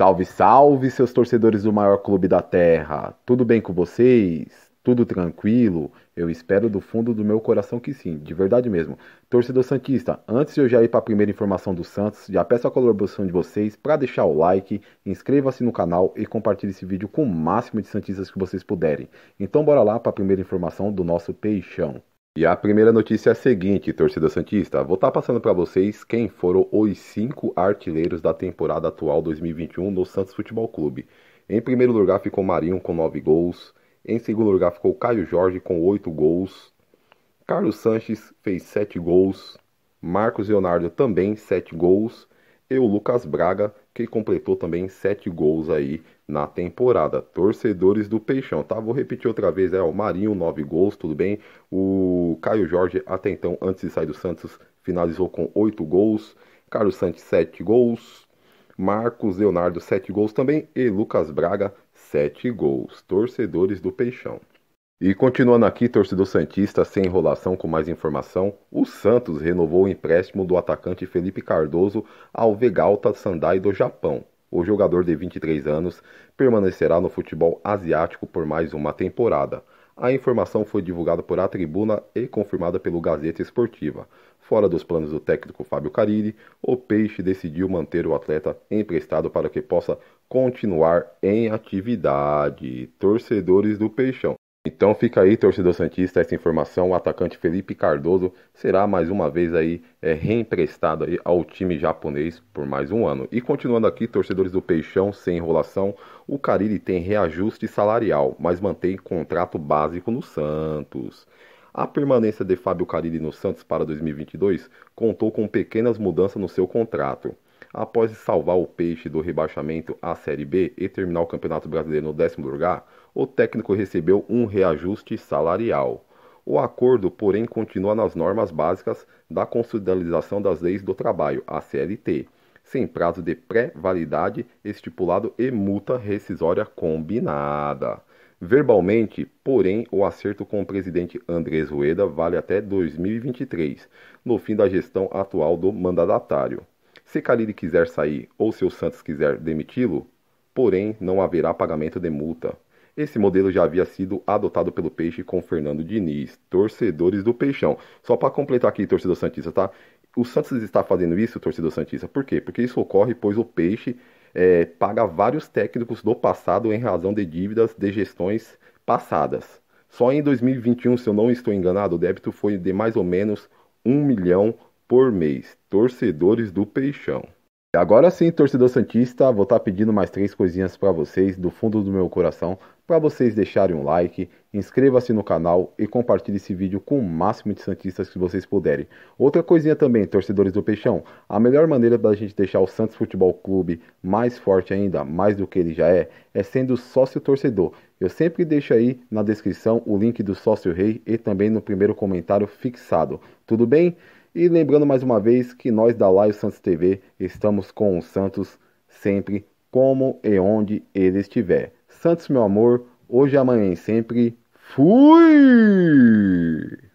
Salve, salve, seus torcedores do maior clube da terra! Tudo bem com vocês? Tudo tranquilo? Eu espero do fundo do meu coração que sim, de verdade mesmo. Torcedor Santista, antes de eu já ir para a primeira informação do Santos, já peço a colaboração de vocês para deixar o like, inscreva-se no canal e compartilhe esse vídeo com o máximo de Santistas que vocês puderem. Então, bora lá para a primeira informação do nosso Peixão. E a primeira notícia é a seguinte, torcida Santista. Vou estar tá passando para vocês quem foram os cinco artilheiros da temporada atual 2021 no Santos Futebol Clube. Em primeiro lugar ficou Marinho com 9 gols. Em segundo lugar ficou Caio Jorge com 8 gols. Carlos Sanches fez 7 gols. Marcos Leonardo também 7 gols e o Lucas Braga, que completou também sete gols aí na temporada. Torcedores do Peixão, tá? Vou repetir outra vez, é o Marinho, nove gols, tudo bem. O Caio Jorge, até então, antes de sair do Santos, finalizou com oito gols. Carlos Santos, sete gols. Marcos Leonardo, sete gols também. E Lucas Braga, sete gols. Torcedores do Peixão. E continuando aqui, torcedor Santista, sem enrolação com mais informação, o Santos renovou o empréstimo do atacante Felipe Cardoso ao Vegalta Sandai do Japão. O jogador de 23 anos permanecerá no futebol asiático por mais uma temporada. A informação foi divulgada por A Tribuna e confirmada pelo Gazeta Esportiva. Fora dos planos do técnico Fábio Carilli, o Peixe decidiu manter o atleta emprestado para que possa continuar em atividade. Torcedores do Peixão. Então fica aí, torcedor Santista, essa informação. O atacante Felipe Cardoso será mais uma vez aí é, reemprestado aí ao time japonês por mais um ano. E continuando aqui, torcedores do Peixão, sem enrolação, o Carille tem reajuste salarial, mas mantém contrato básico no Santos. A permanência de Fábio Carille no Santos para 2022 contou com pequenas mudanças no seu contrato. Após salvar o peixe do rebaixamento à Série B e terminar o Campeonato Brasileiro no décimo lugar, o técnico recebeu um reajuste salarial. O acordo, porém, continua nas normas básicas da Constitucionalização das Leis do Trabalho, a CLT, sem prazo de pré-validade estipulado e multa rescisória combinada. Verbalmente, porém, o acerto com o presidente Andrés Rueda vale até 2023, no fim da gestão atual do mandatário. Se Khalid quiser sair ou seu Santos quiser demiti-lo, porém não haverá pagamento de multa. Esse modelo já havia sido adotado pelo Peixe com Fernando Diniz, torcedores do Peixão. Só para completar aqui, torcedor Santista, tá? O Santos está fazendo isso, torcedor Santista, por quê? Porque isso ocorre pois o Peixe é, paga vários técnicos do passado em razão de dívidas de gestões passadas. Só em 2021, se eu não estou enganado, o débito foi de mais ou menos 1 milhão por mês. Torcedores do Peixão. Agora sim, torcedor Santista, vou estar tá pedindo mais três coisinhas para vocês do fundo do meu coração, para vocês deixarem um like, inscreva-se no canal e compartilhe esse vídeo com o máximo de Santistas que vocês puderem. Outra coisinha também, torcedores do Peixão, a melhor maneira da gente deixar o Santos Futebol Clube mais forte ainda, mais do que ele já é, é sendo sócio torcedor. Eu sempre deixo aí na descrição o link do sócio rei e também no primeiro comentário fixado. Tudo bem? E lembrando mais uma vez que nós da Live Santos TV estamos com o Santos sempre, como e onde ele estiver. Santos, meu amor, hoje, amanhã e sempre. Fui!